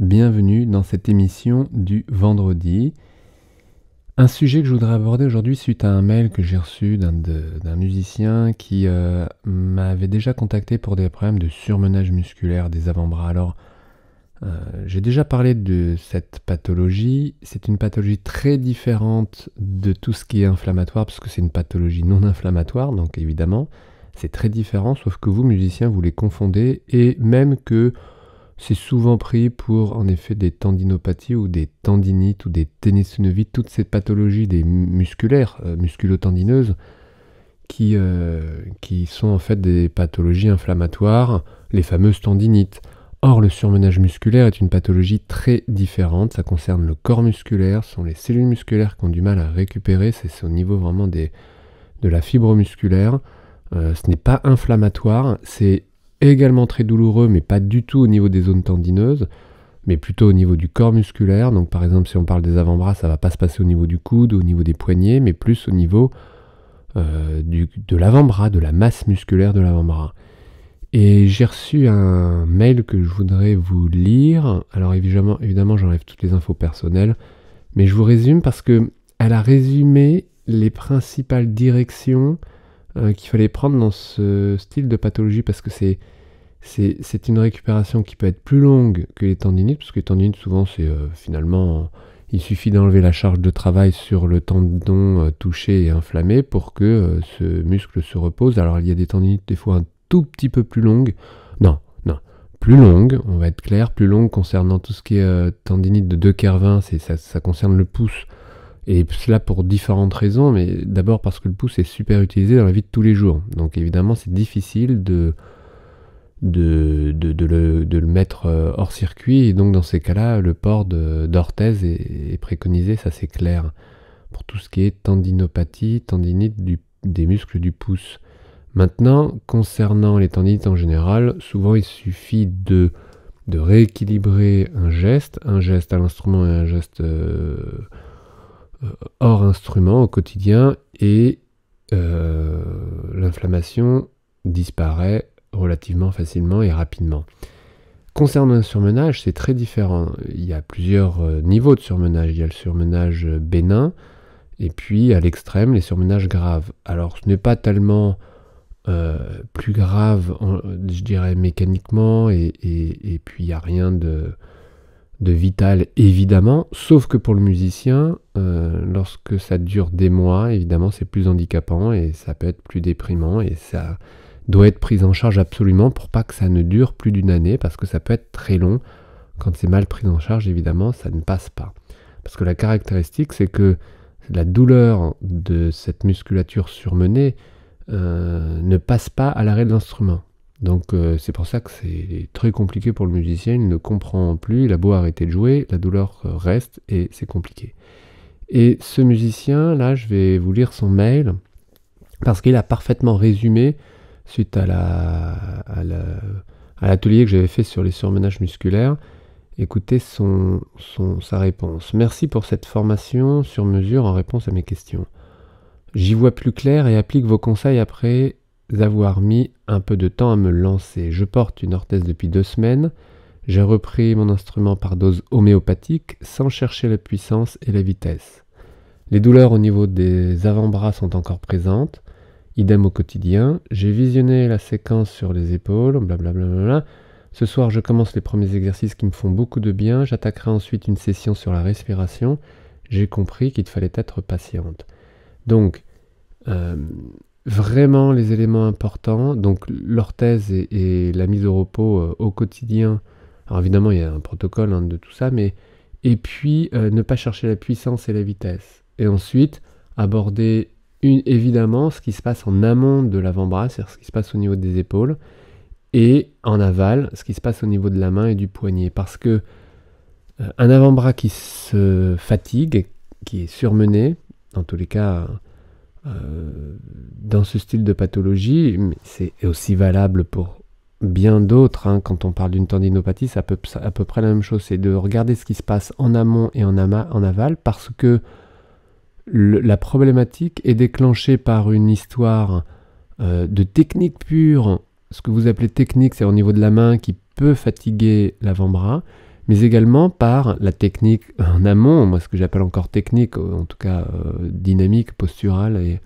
Bienvenue dans cette émission du vendredi. Un sujet que je voudrais aborder aujourd'hui suite à un mail que j'ai reçu d'un musicien qui euh, m'avait déjà contacté pour des problèmes de surmenage musculaire des avant-bras. Alors, euh, j'ai déjà parlé de cette pathologie. C'est une pathologie très différente de tout ce qui est inflammatoire, parce que c'est une pathologie non inflammatoire, donc évidemment, c'est très différent, sauf que vous, musiciens, vous les confondez, et même que c'est souvent pris pour en effet des tendinopathies ou des tendinites ou des ténésinovites, toutes ces pathologies des musculaires, musculo euh, musculotendineuses, qui, euh, qui sont en fait des pathologies inflammatoires, les fameuses tendinites. Or, le surmenage musculaire est une pathologie très différente. Ça concerne le corps musculaire, ce sont les cellules musculaires qui ont du mal à récupérer, c'est au niveau vraiment des, de la fibre musculaire. Euh, ce n'est pas inflammatoire, c'est également très douloureux, mais pas du tout au niveau des zones tendineuses, mais plutôt au niveau du corps musculaire. Donc par exemple, si on parle des avant-bras, ça va pas se passer au niveau du coude, au niveau des poignets, mais plus au niveau euh, de l'avant-bras, de la masse musculaire de l'avant-bras. Et j'ai reçu un mail que je voudrais vous lire. Alors évidemment, évidemment j'enlève toutes les infos personnelles, mais je vous résume parce que elle a résumé les principales directions euh, qu'il fallait prendre dans ce style de pathologie parce que c'est une récupération qui peut être plus longue que les tendinites, parce que les tendinites, souvent, c'est euh, finalement, il suffit d'enlever la charge de travail sur le tendon euh, touché et inflammé pour que ce muscle se repose. Alors, il y a des tendinites, des fois, un tout petit peu plus longues. Non, non, plus longues, on va être clair, plus longues concernant tout ce qui est tendinite de 2 c'est ça concerne le pouce et cela pour différentes raisons, mais d'abord parce que le pouce est super utilisé dans la vie de tous les jours. Donc évidemment, c'est difficile de, de, le, mettre euh, hors circuit. Et donc dans ces cas-là, le port d'orthèse est, préconisé, ça c'est clair. Pour tout ce qui est tendinopathie, tendinite des muscles du pouce. Maintenant, concernant les tendinites en général, souvent il suffit de, de rééquilibrer un geste, un geste à l'instrument et un geste... Euh, euh, hors instrument au quotidien et euh, l'inflammation disparaît relativement facilement et rapidement. Concernant le surmenage, c'est très différent. Il y a plusieurs euh, niveaux de surmenage. Il y a le surmenage bénin et puis à l'extrême les surmenages graves. Alors ce n'est pas tellement plus grave, je dirais mécaniquement, et puis il n'y a rien de de vital évidemment, sauf que pour le musicien, euh, lorsque ça dure des mois, évidemment c'est plus handicapant et ça peut être plus déprimant et ça doit être pris en charge absolument pour pas que ça ne dure plus d'une année parce que ça peut être très long. Quand c'est mal pris en charge, évidemment, ça ne passe pas. Parce que la caractéristique, c'est que la douleur de cette musculature surmenée euh, ne passe pas à l'arrêt de l'instrument. Donc euh, c'est pour ça que c'est très compliqué pour le musicien, il ne comprend plus, il a beau arrêter de jouer, la douleur euh, reste et c'est compliqué. Et ce musicien, là, je vais vous lire son mail, parce qu'il a parfaitement résumé, suite à l'atelier la, que j'avais fait sur les surmenages musculaires, écoutez son, sa réponse. Merci pour cette formation sur mesure en réponse à mes questions. J'y vois plus clair et applique vos conseils après avoir mis un peu de temps à me lancer. Je porte une orthèse depuis deux semaines. J'ai repris mon instrument par dose homéopathique sans chercher la puissance et la vitesse. Les douleurs au niveau des avant-bras sont encore présentes. Idem au quotidien. J'ai visionné la séquence sur les épaules, blablabla. Ce soir, je commence les premiers exercices qui me font beaucoup de bien. J'attaquerai ensuite une session sur la respiration. J'ai compris qu'il fallait être patiente. Donc, euh, vraiment les éléments importants, donc l'orthèse et, la mise au repos euh, au quotidien. Alors évidemment, il y a un protocole hein, de tout ça, mais et puis euh, ne pas chercher la puissance et la vitesse. Et ensuite, aborder évidemment ce qui se passe en amont de l'avant-bras, c'est-à-dire ce qui se passe au niveau des épaules, et en aval, ce qui se passe au niveau de la main et du poignet. Parce que euh, un avant-bras qui se fatigue, qui est surmené, dans tous les cas, euh, dans ce style de pathologie, c'est aussi valable pour bien d'autres. Hein. Quand on parle d'une tendinopathie, c'est à peu, près la même chose. C'est de regarder ce qui se passe en amont et en, aval parce que la problématique est déclenchée par une histoire euh, de technique pure. Ce que vous appelez technique, c'est au niveau de la main qui peut fatiguer l'avant-bras mais également par la technique en amont, ce que j'appelle encore technique, euh, en tout cas euh, dynamique, posturale, et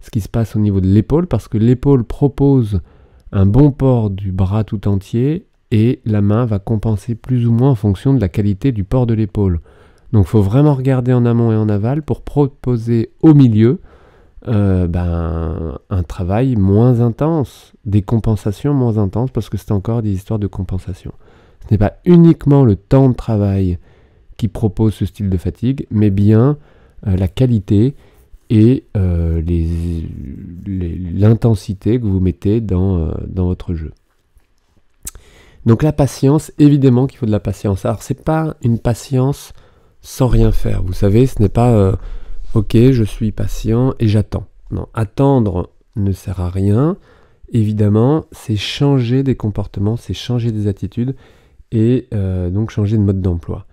ce qui se passe au niveau de l'épaule, parce que l'épaule propose un bon port du bras tout entier, et la main va compenser plus ou moins en fonction de la qualité du port de l'épaule. Donc il faut vraiment regarder en amont et en aval pour proposer au milieu euh, ben, un travail moins intense, des compensations moins intenses, parce que c'est encore des histoires de compensation. Ce n'est pas uniquement le temps de travail qui propose ce style de fatigue, mais bien euh, la qualité et euh, l'intensité que vous mettez euh, dans, votre jeu. Donc la patience, évidemment qu'il faut de la patience. Alors c'est pas une patience sans rien faire. Vous savez, ce n'est pas ok, je suis patient et j'attends. Non, attendre ne sert à rien. Évidemment, c'est changer des comportements, c'est changer des attitudes, et euh, donc changer de mode d'emploi.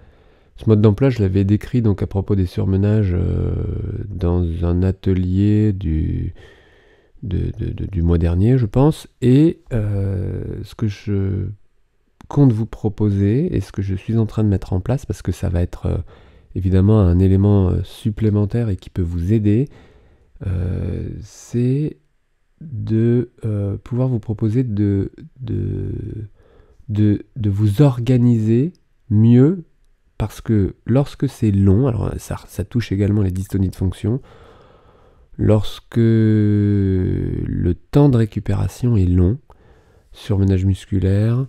Ce mode d'emploi, je l'avais décrit donc à propos des surmenages euh, dans un atelier du, du mois dernier, je pense. Et euh, ce que je compte vous proposer et ce que je suis en train de mettre en place, parce que ça va être évidemment un élément supplémentaire et qui peut vous aider, c'est de pouvoir vous proposer de, de de, vous organiser mieux parce que lorsque c'est long, alors euh, ça, touche également les dystonies de fonction, lorsque le temps de récupération est long, surmenage musculaire,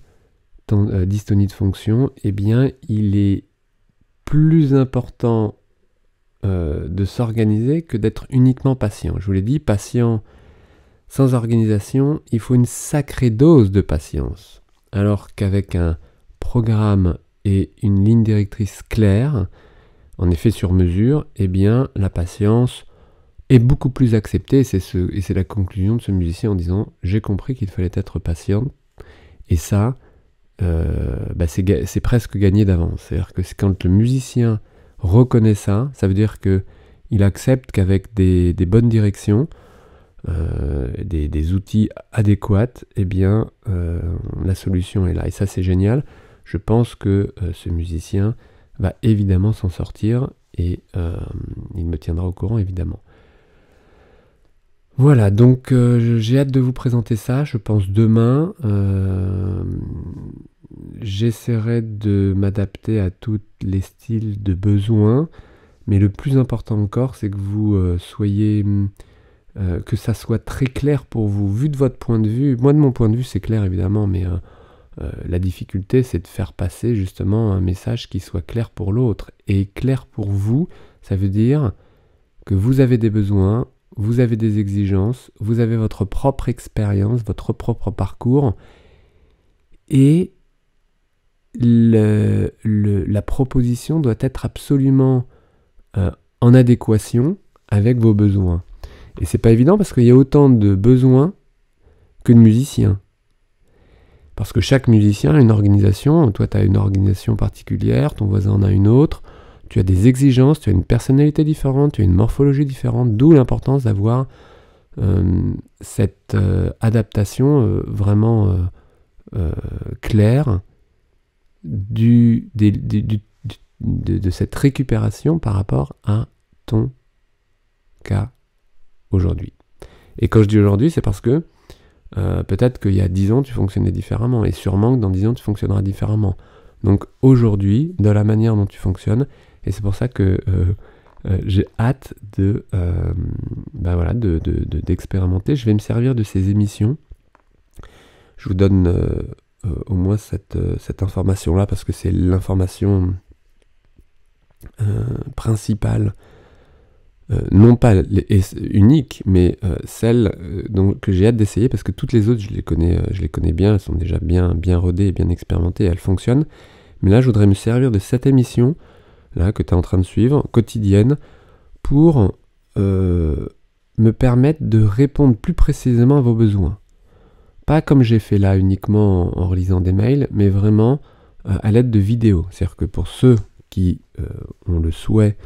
euh, dystonie de fonction, eh bien il est plus important euh, de s'organiser que d'être uniquement patient. Je vous l'ai dit, patient sans organisation, il faut une sacrée dose de patience alors qu'avec un programme et une ligne directrice claire, en effet sur mesure, eh bien la patience est beaucoup plus acceptée. et c'est la conclusion de ce musicien en disant j'ai compris qu'il fallait être patient. Et ça, euh, bah, c'est, presque gagné d'avance. C'est-à-dire que quand le musicien reconnaît ça, ça veut dire qu'il accepte qu'avec des bonnes directions, euh, des, outils adéquats, et eh bien, euh, la solution est là. Et ça, c'est génial. Je pense que euh, ce musicien va évidemment s'en sortir et il me tiendra au courant, évidemment. Voilà, donc j'ai hâte de vous présenter ça, je pense demain. J'essaierai de m'adapter à tous les styles de besoins, mais le plus important encore, c'est que vous soyez hum, euh, que ça soit très clair pour vous, vu de votre point de vue. Moi, de mon point de vue, c'est clair évidemment, mais euh, euh, la difficulté, c'est de faire passer justement un message qui soit clair pour l'autre. Et clair pour vous, ça veut dire que vous avez des besoins, vous avez des exigences, vous avez votre propre expérience, votre propre parcours, et la proposition doit être absolument en adéquation avec vos besoins. Et c'est pas évident parce qu'il y a autant de besoins que de musiciens. Parce que chaque musicien a une organisation, toi tu as une organisation particulière, ton voisin en a une autre, tu as des exigences, tu as une personnalité différente, tu as une morphologie différente, d'où l'importance d'avoir cette adaptation vraiment claire de cette récupération par rapport à ton cas aujourd'hui. Et quand je dis aujourd'hui, c'est parce que euh, peut-être qu'il y a 10 ans, tu fonctionnais différemment, et sûrement que dans 10 ans, tu fonctionneras différemment. Donc aujourd'hui, de la manière dont tu fonctionnes, et c'est pour ça que euh, euh, j'ai hâte ben de, d'expérimenter. je vais me servir de ces émissions. Je vous donne au moins cette, cette, information-là, parce que c'est l'information principale euh, non pas les, uniques, mais euh, celles euh, que j'ai hâte d'essayer parce que toutes les autres, je les connais, bien, elles sont déjà bien, bien rodées et bien expérimentées, elles fonctionnent. Mais là, je voudrais me servir de cette émission là que tu es en train de suivre, quotidienne, pour me permettre de répondre plus précisément à vos besoins. Pas comme j'ai fait là uniquement en, relisant des mails, mais vraiment à l'aide de vidéos. C'est-à-dire que pour ceux qui ont le souhait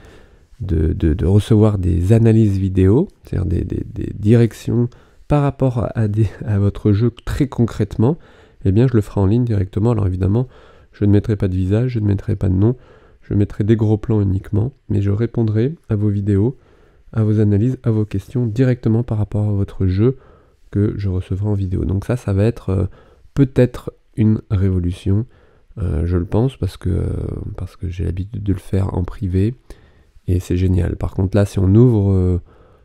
de, recevoir des analyses vidéo, c'est-à-dire des, directions par rapport à, à, votre jeu très concrètement, eh bien je le ferai en ligne directement. Alors évidemment, je ne mettrai pas de visage, je ne mettrai pas de nom, je mettrai des gros plans uniquement, mais je répondrai à vos vidéos, à vos analyses, à vos questions directement par rapport à votre jeu que je recevrai en vidéo. Donc ça, ça va être euh, peut-être une révolution, euh, je le pense, parce que, parce que j'ai l'habitude de le faire en privé. Et c'est génial. Par contre, là, si on ouvre euh,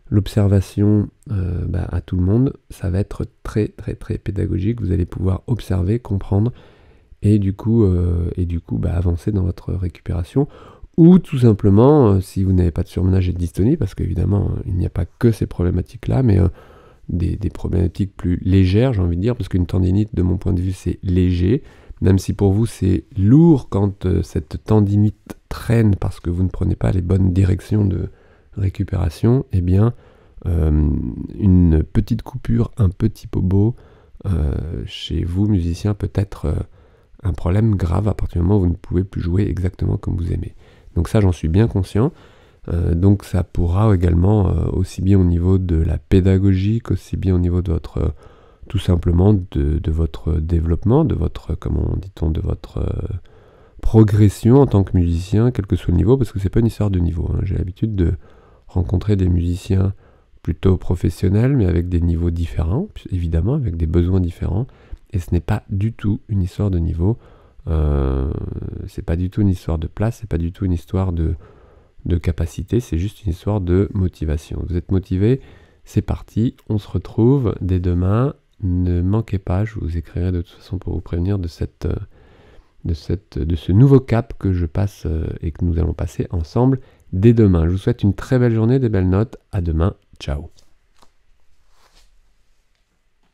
l'observation euh, bah, à tout le monde, ça va être très, très, très pédagogique. Vous allez pouvoir observer, comprendre et du coup, euh, et du coup bah, avancer dans votre récupération. Ou tout simplement, si vous n'avez pas de surmenage et de dystonie, parce qu'évidemment, il n'y a pas que ces problématiques-là, mais des, des, problématiques plus légères, j'ai envie de dire, parce qu'une tendinite, de mon point de vue, c'est léger, même si pour vous, c'est lourd quand cette tendinite traîne parce que vous ne prenez pas les bonnes directions de récupération, eh bien, euh, une petite coupure, un petit bobo euh, chez vous, musicien, peut être euh, un problème grave à partir du moment où vous ne pouvez plus jouer exactement comme vous aimez. Donc ça, j'en suis bien conscient. donc ça pourra également, aussi bien au niveau de la pédagogie qu'aussi bien au niveau de votre, tout simplement, de, de, votre développement, de votre, comment dit-on, de votre progression en tant que musicien, quel que soit le niveau, parce que c'est pas une histoire de niveau. Hein. J'ai l'habitude de rencontrer des musiciens plutôt professionnels, mais avec des niveaux différents, évidemment, avec des besoins différents. Et ce n'est pas du tout une histoire de niveau. Euh, c'est pas du tout une histoire de place, c'est pas du tout une histoire de, capacité, c'est juste une histoire de motivation. Vous êtes motivé, c'est parti, on se retrouve dès demain. Ne manquez pas, je vous écrirai de toute façon pour vous prévenir de cette. Euh, de, cette, de ce nouveau cap que je passe euh, et que nous allons passer ensemble dès demain. Je vous souhaite une très belle journée, des belles notes. À demain. Ciao.